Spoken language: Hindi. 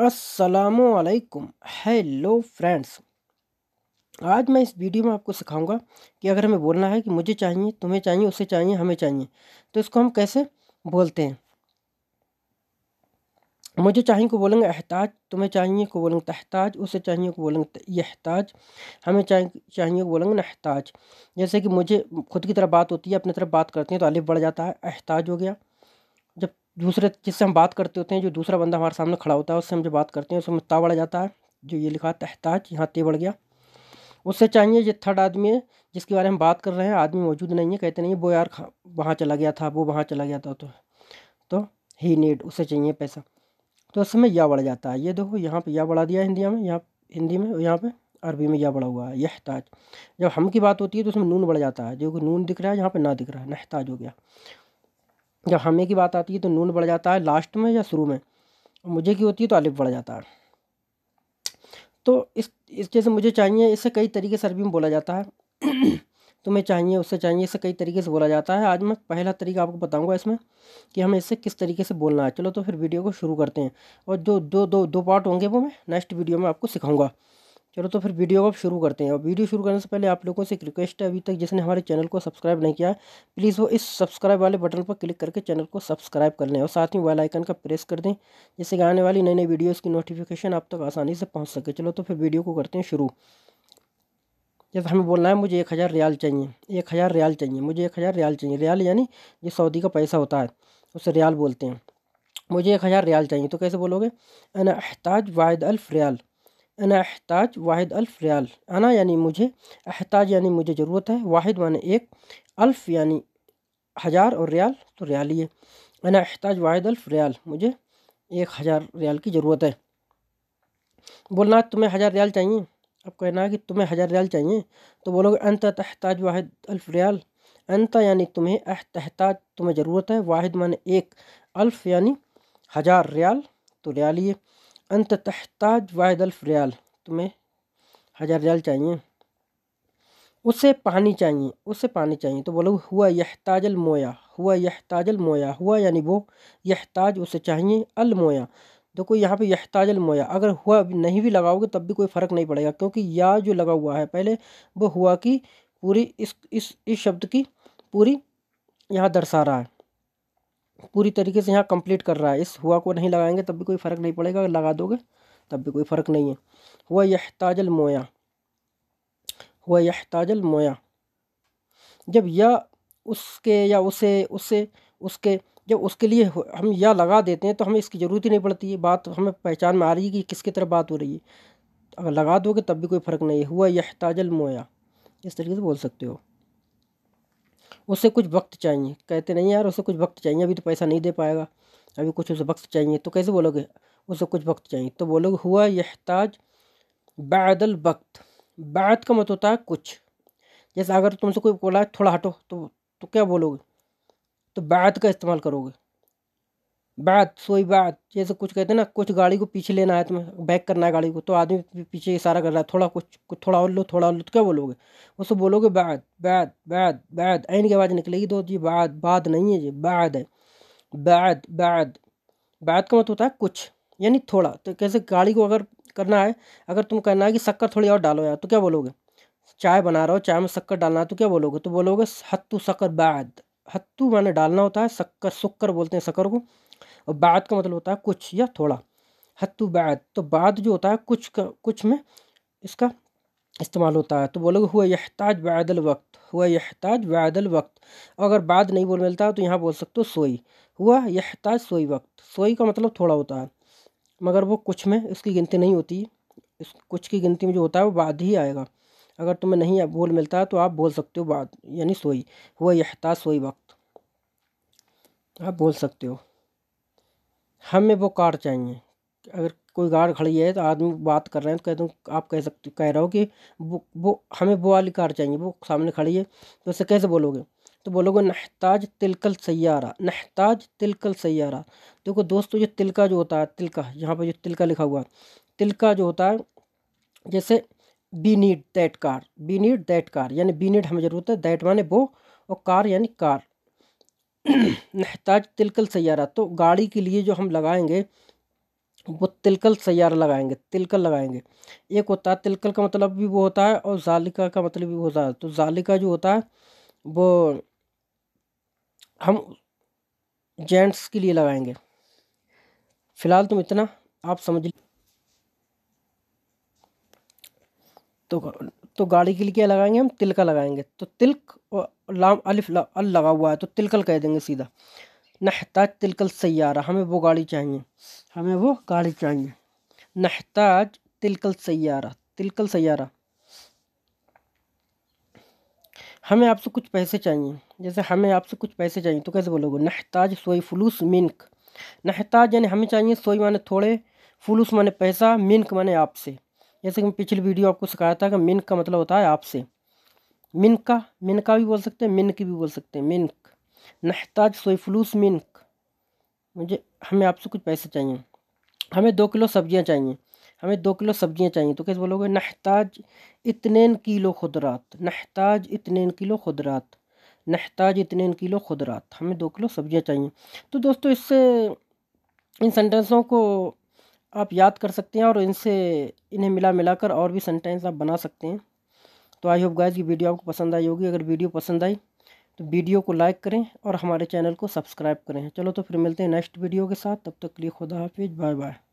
असलकुम हेलो फ्रेंड्स आज मैं इस वीडियो में आपको सिखाऊंगा कि अगर हमें बोलना है कि मुझे चाहिए तुम्हें चाहिए उसे चाहिए हमें चाहिए तो इसको हम कैसे बोलते हैं मुझे चाहिए को बोलेंगे अहताज तुम्हें चाहिए को बोलेंगे तहताज उसे चाहिए को बोलेंगे यहताज हमें चाहिए चाहिए को बोलेंगे नहताज जैसे कि मुझे खुद की तरफ बात होती है अपनी तरफ बात करते हैं तो अलिफ बढ़ जाता है अहताज हो गया जब दूसरे जिससे हम बात करते होते हैं जो दूसरा बंदा हमारे सामने खड़ा होता है उससे हम जो बात करते हैं उसमें ता बढ़ जाता है जो ये लिखा तहताज यहाँ ते बढ़ गया उससे चाहिए ये थर्ड आदमी है जिसके बारे में बात कर रहे हैं आदमी मौजूद नहीं है कहते नहीं वो यार वहाँ चला गया था वो वहाँ चला गया था तो तो ही नीड उसे चाहिए पैसा तो उस समय या बढ़ जाता है ये देखो यहाँ पे या बढ़ा दिया हिंदी में यहाँ हिंदी में यहाँ पे अरबी में या बढ़ा हुआ है यहताज जब हम की बात होती है तो उसमें नून बढ़ जाता है जो कि नून दिख रहा है यहाँ पे ना दिख रहा है नहताज हो गया जब हमें की बात आती है तो नून बढ़ जाता है लास्ट में या शुरू में मुझे की होती है तो अलिफ बढ़ जाता है तो इस इस जैसे मुझे चाहिए इससे कई तरीके से अरबी में बोला जाता है तुम्हें तो चाहिए उससे चाहिए इससे कई तरीके से बोला जाता है आज मैं पहला तरीका आपको बताऊंगा इसमें कि हमें इससे किस तरीके से बोलना है चलो तो फिर वीडियो को शुरू करते हैं और जो दो दो दो पार्ट होंगे वो मैं नेक्स्ट वीडियो में आपको सिखाऊंगा चलो तो फिर वीडियो को अब शुरू करते हैं और वीडियो शुरू करने से पहले आप लोगों से एक रिक्वेस्ट है अभी तक जिसने हमारे चैनल को सब्सक्राइब नहीं किया प्लीज़ वो इस सब्सक्राइब वाले बटन पर क्लिक करके चैनल को सब्सक्राइब कर लें और साथ ही वेल आइकन का प्रेस कर दें जिससे कि आने वाली नई नई वीडियोज़ की नोटिफिकेशन आप तक आसानी से पहुँच सके चलो तो फिर वीडियो को करते हैं शुरू जैसे हमें बोलना है मुझे एक हज़ार रियाल चाहिए एक हज़ार रियाल चाहिए मुझे एक हज़ार रियाल चाहिए रियाल यानी ये सऊदी का पैसा होता है उसे रियाल बोलते हैं मुझे एक हज़ार रियाल चाहिए तो कैसे बोलोगे अन अहताज वाहद अल्फ रियाल अना अहताज वाहिद अल्फ रियाल अना यानी मुझे अहताज यानी मुझे ज़रूरत है वाहिद माने एक अल्फ यानी हज़ार और रियाल तो रियाल ही है अना अहताज वाहिद अल्फ रियाल मुझे एक हज़ार रियाल की ज़रूरत है बोलना तुम्हें हज़ार रियाल चाहिए अब कहना है कि तुम्हें हज़ार रियाल चाहिए तो बोलोगे अंत तहताज वाहिद अल्फ रियाल अंत यानी तुम्हें अहताज तुम्हें ज़रूरत है वाहिद माने एक अल्फ यानी हज़ार रियाल तो रियाल है अंत तहताज वायद रियाल तुम्हें हज़ार रियाल चाहिए उसे पानी चाहिए उसे पानी चाहिए तो बोलो हुआ ताजल मोया हुआ ताजल मोया हुआ यानी वो यहताज उसे चाहिए अलमोया देखो यहाँ पे ताजल मोया अगर हुआ नहीं भी लगाओगे तब भी कोई फ़र्क नहीं पड़ेगा क्योंकि या जो लगा हुआ है पहले वो हुआ की पूरी इस इस इस शब्द की पूरी यहाँ दर्शा रहा है पूरी तरीके से यहाँ कंप्लीट कर रहा है इस हुआ को नहीं लगाएंगे तब भी कोई फ़र्क नहीं पड़ेगा अगर लगा दोगे तब भी कोई फ़र्क नहीं है हुआ यह ताजल मोया हुआ यह ताजल मोया जब या उसके या उसे उसे उसके जब उसके लिए हम या लगा देते हैं तो हमें इसकी ज़रूरत ही नहीं पड़ती है बात हमें पहचान में आ रही है कि किसकी तरफ बात हो रही है अगर लगा दोगे तब भी कोई फ़र्क नहीं है हुआ यह ताजल मोया इस तरीके से बोल सकते हो उसे कुछ वक्त चाहिए कहते नहीं यार उसे कुछ वक्त चाहिए अभी तो पैसा नहीं दे पाएगा अभी कुछ उसे वक्त चाहिए तो कैसे बोलोगे उसे कुछ वक्त चाहिए तो बोलोगे हुआ यहताज बादल वक्त बात का मत मतलब होता है कुछ जैसे अगर तुमसे कोई बोला थोड़ा हटो तो तो क्या बोलोगे तो बात का इस्तेमाल करोगे बात सोई बात जैसे कुछ कहते हैं ना कुछ गाड़ी को पीछे लेना है तुम्हें बैक करना है गाड़ी को तो आदमी पीछे इशारा कर रहा है थोड़ा कुछ थोड़ा और लो थोड़ा और लो तो क्या बोलोगे उसको बोलोगे बाद बाद बाद बाद ऐन की आवाज़ निकलेगी तो जी बाद बाद नहीं है जी बाद है बाद बाद बाद का मत मतलब होता है कुछ यानी थोड़ा तो कैसे गाड़ी को अगर करना है अगर तुम कहना है कि शक्कर थोड़ी और डालो यार तो क्या बोलोगे चाय बना रहा हो चाय में शक्कर डालना है तो क्या बोलोगे तो बोलोगे हत्तू शक्कर बाद हत्तू माने डालना होता है शक्कर शुक्कर बोलते हैं शक्कर को और बाद का मतलब होता है कुछ या थोड़ा हत्तु बाद तो बाद जो होता है कुछ का कुछ में इसका इस्तेमाल होता है तो बोलोगे हुआ यहताज बादल वक्त हुआ यहताज बादल वक्त अगर बाद नहीं बोल मिलता तो यहाँ बोल सकते हो सोई हुआ यहताज सोई वक्त सोई का मतलब थोड़ा होता है मगर वो कुछ में इसकी गिनती नहीं होती इस कुछ की गिनती में जो होता है वो बाद ही आएगा अगर तुम्हें नहीं बोल मिलता है तो आप बोल सकते हो बाद यानी सोई हुआ यहताज सोई वक्त आप बोल सकते हो हमें वो कार चाहिए अगर कोई कार खड़ी है तो आदमी बात कर रहे हैं तो कहते हैं आप कह सकते कह रहे हो कि वो वो हमें वो वाली कार चाहिए वो सामने खड़ी है तो उससे कैसे बोलोगे तो बोलोगे नहताज तिलकल सैारा नहताज तिलकल सैारा देखो दोस्तों ये तिलका जो होता है तिलका यहाँ पर जो तिलका लिखा हुआ है तिलका जो होता है जैसे be need that car be need that car यानी बी नीड हमें ज़रूरत है दैट माने वो और कार यानी कार नहताज तिलकल सैारा तो गाड़ी के लिए जो हम लगाएंगे वो तिलकल सैारा लगाएंगे तिलकल लगाएंगे एक होता है तिलकल का मतलब भी वो होता है और जालिका का मतलब भी वो होता है तो जालिका जो होता है वो हम जेंट्स के लिए लगाएंगे फ़िलहाल तुम इतना आप समझ तो तो गाड़ी के लिए क्या लगाएंगे हम तिलका लगाएंगे तो तिल्क और लाम अलिफ ला, अल लगा हुआ है तो तिलकल कह देंगे सीधा नहताज तिलकल सैारा हमें वो गाड़ी चाहिए हमें वो गाड़ी चाहिए नहताज तिलकल सैारा तिलकल सैारा हमें आपसे कुछ पैसे चाहिए जैसे हमें आपसे कुछ पैसे चाहिए तो कैसे बोलोगे नहताज सोई फलूस मिनक नहताज यानी हमें चाहिए सोई माने थोड़े फलूस माने पैसा मिनक माने आपसे जैसे कि मैं पिछली वीडियो आपको सिखाया था कि मिन का मतलब होता है आपसे मिन्क का मिन्क का भी बोल सकते हैं की भी बोल सकते हैं मिनक नहताज सोईफलूस मिनक मुझे हमें आपसे कुछ पैसे चाहिए हमें दो किलो सब्जियाँ चाहिए हमें दो किलो सब्जियाँ चाहिए तो कैसे बोलोगे नहताज इतने किलो खुदरात नहताज इतने किलो खुदरात नहताज इतने किलो खुदरात हमें दो किलो सब्जियाँ चाहिए तो दोस्तों इससे इन सेंटेंसों को आप याद कर सकते हैं और इनसे इन्हें मिला मिलाकर और भी सेंटेंस आप बना सकते हैं तो आई होप गाइज की वीडियो आपको पसंद आई होगी अगर वीडियो पसंद आई तो वीडियो को लाइक करें और हमारे चैनल को सब्सक्राइब करें चलो तो फिर मिलते हैं नेक्स्ट वीडियो के साथ तब तक के लिए खुदा हाफिज़ बाय बाय